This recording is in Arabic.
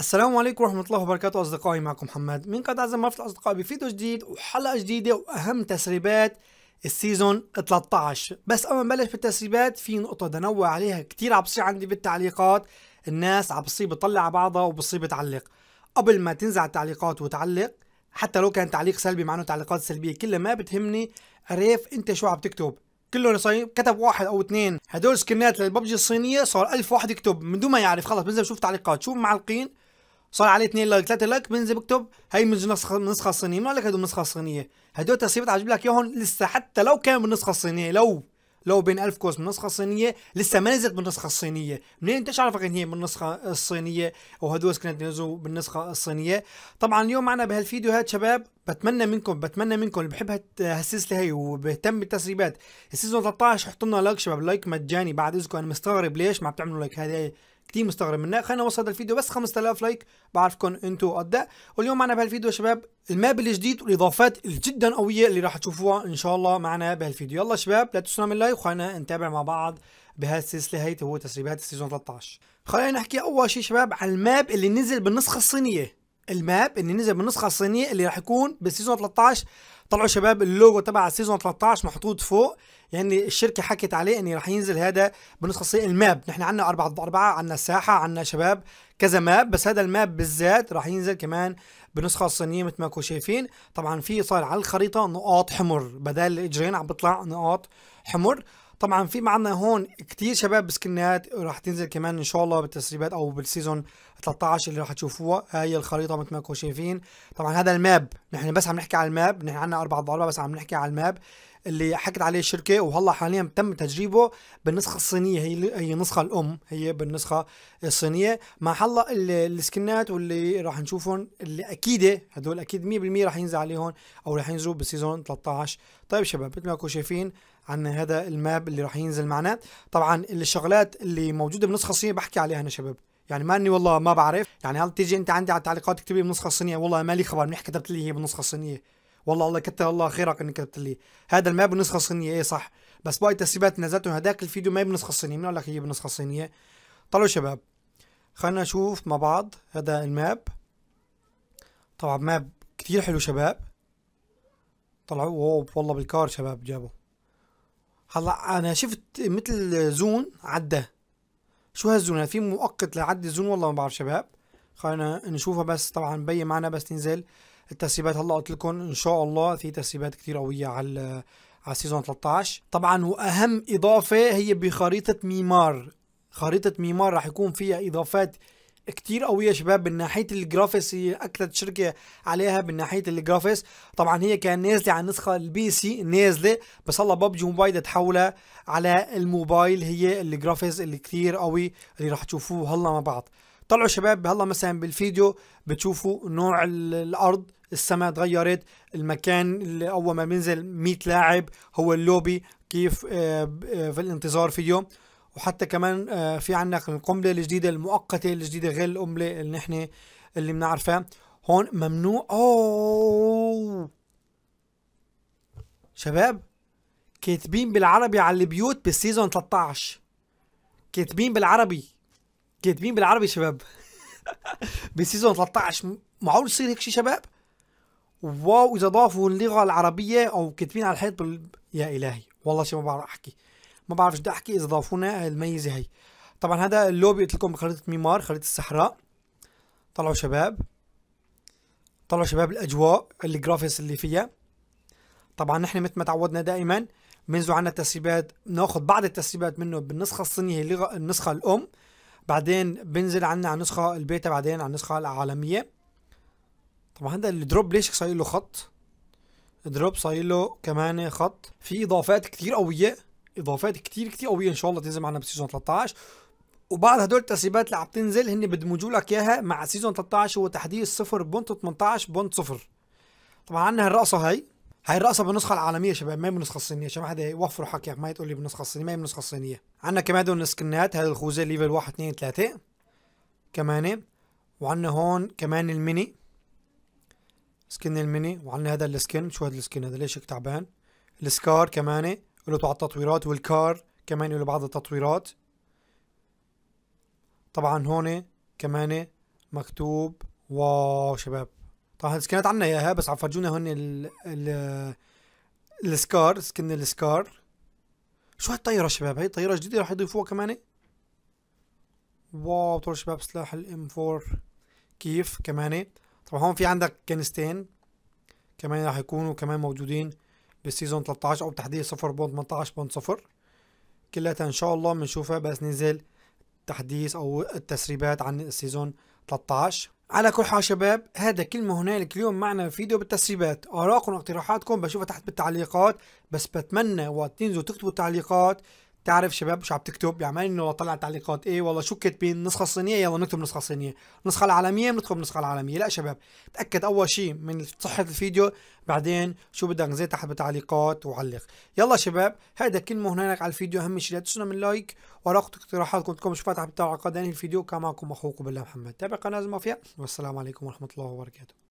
السلام عليكم ورحمة الله وبركاته أصدقائي معكم محمد من قناة عزم مرفت الأصدقاء بفيديو جديد وحلقة جديدة وأهم تسريبات السيزون 13 بس قبل ما نبلش بالتسريبات في نقطة دنوع عليها كتير عبصي عندي بالتعليقات الناس عبصي بتطلع بعضها وبصي بتعلق قبل ما تنزع التعليقات وتعلق حتى لو كان تعليق سلبي مع انه تعليقات سلبيه كلها ما بتهمني عرف انت شو عم تكتب كله صاير كتب واحد او اثنين هدول سكنات للببجي الصينيه صار ألف واحد يكتب من دون ما يعرف خلص بنزل بشوف تعليقات شو معلقين صار عليه اثنين لايك ثلاثه لايك بنزل بكتب هي من النسخه الصينيه ما لك هدول النسخه الصينيه هدول تصيبت عجب لك اياهم لسه حتى لو كان من النسخة الصينيه لو لو بين ألف كوس من النسخة الصينية لسه ما نزلت من النسخة الصينية منين انت عرفك ان هي من النسخه الصينية وهدول كانت نزلوا بالنسخة الصينية طبعا اليوم معنا بهالفيديو هاد شباب بتمنى منكم بتمنى منكم اللي بحب هالسلسله هي وبيهتم بالتسريبات السيزون 13 حطوا لنا لايك شباب لايك مجاني بعد اذنكم انا مستغرب ليش ما بتعملوا لايك هذه كتير مستغرب منها خلينا نوصل الفيديو بس 5000 لايك بعرفكم انتم قد واليوم معنا بهالفيديو يا شباب الماب الجديد والاضافات جدا قويه اللي راح تشوفوها ان شاء الله معنا بهالفيديو يلا شباب لا تنسوا من لايك وخلينا نتابع مع بعض بهالسلسله هي هو تسريبات السيزون 13 خلينا نحكي اول شيء شباب عن الماب اللي نزل بالنسخه الصينيه الماب اللي نزل بالنسخه الصينيه اللي راح يكون بالسيزون 13 طلعوا شباب اللوجو تبع السيزون 13 محطوط فوق يعني الشركه حكت عليه اني رح ينزل هذا بنسخه الصينيه الماب نحن عندنا اربعة ضد اربعة عندنا ساحه عندنا شباب كذا ماب بس هذا الماب بالذات رح ينزل كمان بنسخه صينيه مثل ما كنتوا شايفين طبعا في صار على الخريطه نقاط حمر بدل الاجرين عم بيطلع نقاط حمر طبعا في معنا هون كتير شباب بسكنات راح تنزل كمان ان شاء الله بالتسريبات او بالسيزون 13 اللي راح تشوفوها هاي الخريطه مثل ما انكم شايفين طبعا هذا الماب نحن بس عم نحكي على الماب نحن عندنا اربع ضربات بس عم نحكي على الماب اللي حكت عليه الشركه وهلا حاليا تم تجريبه بالنسخه الصينيه هي هي النسخه الام هي بالنسخه الصينيه مع هلا السكنات واللي راح نشوفهم اللي اكيد هدول اكيد 100% راح ينزل عليهم او راح ينزلوا بالسيزون 13 طيب شباب مثل ما انكم شايفين عن هذا الماب اللي راح ينزل معنا طبعا الشغلات اللي موجوده بالنسخه الصينيه بحكي عليها انا شباب يعني ما اني والله ما بعرف يعني هل تيجي انت عندي على التعليقات تكتب لي بالنسخه الصينيه والله ما لي خبر منيح كتبت لي هي بالنسخه الصينيه والله الله كتر الله خيرك انك كتبت لي هذا الماب بالنسخه الصينيه ايه صح بس باقي التسريبات نزلته هذاك الفيديو ما هي بالنسخه الصينيه مين قال لك هي بالنسخه الصينيه طلعوا شباب خلينا نشوف مع بعض هذا الماب طبعا ماب كثير حلو شباب طلعوا والله بالكار شباب جابوا هلا انا شفت مثل زون عدى شو هالزون في مؤقت لعد الزون والله ما بعرف شباب خلينا نشوفها بس طبعا مبين معنا بس تنزل التسريبات هلا قلت لكم ان شاء الله في تسريبات كثير قويه على على سيزون 13 طبعا واهم اضافه هي بخريطه ميمار خريطه ميمار راح يكون فيها اضافات كتير قويه يا شباب من ناحيه الجرافيس هي اكتر شركه عليها من ناحيه الجرافيس طبعا هي كان نازله على النسخه البي سي نازله بس هلا ببجي موبايل تحولها على الموبايل هي الجرافيس اللي كتير قوي اللي راح تشوفوه هلا مع بعض طلعوا شباب هلا مثلا بالفيديو بتشوفوا نوع الارض السماء تغيرت المكان اللي اول ما بينزل 100 لاعب هو اللوبي كيف آه، آه، في الانتظار فيديو وحتى كمان آه، في عنا القنبله الجديده المؤقته الجديده غير القنبله اللي نحن اللي بنعرفها هون ممنوع اوه شباب كاتبين بالعربي على البيوت بالسيزون 13 كاتبين بالعربي كاتبين بالعربي شباب بالسيزون 13 معقول يصير هيك شيء شباب واو اذا ضافوا اللغه العربيه او كاتبين على الحيط بال... يا الهي والله شيء ما بعرف احكي ما بعرفش بدي احكي اذا ضافونا الميزه هي طبعا هذا اللوبي قلت لكم بخريطه ميمار خريطه الصحراء طلعوا شباب طلعوا شباب الاجواء الجرافيكس اللي فيها طبعا نحن مثل ما تعودنا دائما بنزو عنا تسريبات ناخذ بعض التسريبات منه بالنسخه الصينيه هي النسخه الام بعدين بنزل عنا على النسخه البيتا بعدين على النسخه العالميه طبعا هذا الدروب ليش صاير له خط دروب صاير له كمان خط في اضافات كثير قويه اضافات كتير كتير قويه ان شاء الله تنزل معنا بسيزون 13 وبعد هدول التسريبات اللي عم تنزل هن بدمجوا لك اياها مع سيزون 13 هو تحديث 0.18.0 طبعا عندنا هالرقصه هاي هاي الرقصه بالنسخه العالميه يا شباب ما هي بالنسخه الصينيه عشان ما حدا يوفروا حكي ما تقول لي بالنسخه الصينيه ما هي بالنسخه الصينيه عندنا كمان هدول السكنات هذا الخوذه ليفل 1 2 3 كمان وعندنا هون كمان الميني سكن الميني وعندنا هذا السكن شو هذا السكن هذا ليش هيك تعبان السكار كمان له بعض التطويرات والكار كمان له بعض التطويرات طبعا هون كمان مكتوب واو شباب طبعا سكنت عنا اياها بس عم فرجونا هون ال السكار سكن السكار شو هالطيارة شباب هي طيارة جديدة رح يضيفوها كمان واو طول شباب سلاح الام 4 كيف كمان طبعا هون في عندك كنستين كمان رح يكونوا كمان موجودين بالسيزون 13 او بتحديد 0.18.0 كلها ان شاء الله بنشوفها بس نزل تحديث او التسريبات عن السيزون 13 على كل حال شباب هذا كل ما هنالك اليوم معنا فيديو بالتسريبات اراكم واقتراحاتكم بشوفها تحت بالتعليقات بس بتمنى وقت تنزلوا تكتبوا التعليقات تعرف شباب شو عم تكتب توك انه طلع تعليقات ايه والله شو كاتبين نسخه صينيه يلا نكتب نسخه صينيه نسخه العالميه بنكتب نسخه العالميه لا شباب تاكد اول شيء من صحه الفيديو بعدين شو بدك زي تحت بتعليقات وعلق يلا شباب هذا كل ما هنالك على الفيديو اهم شيء لا تنسونا من لايك ورقت اقتراحاتكم تكون شو فاتحه بالتعليقات الفيديو كان معكم اخوكم بالله محمد تابع قناه مافيا والسلام عليكم ورحمه الله وبركاته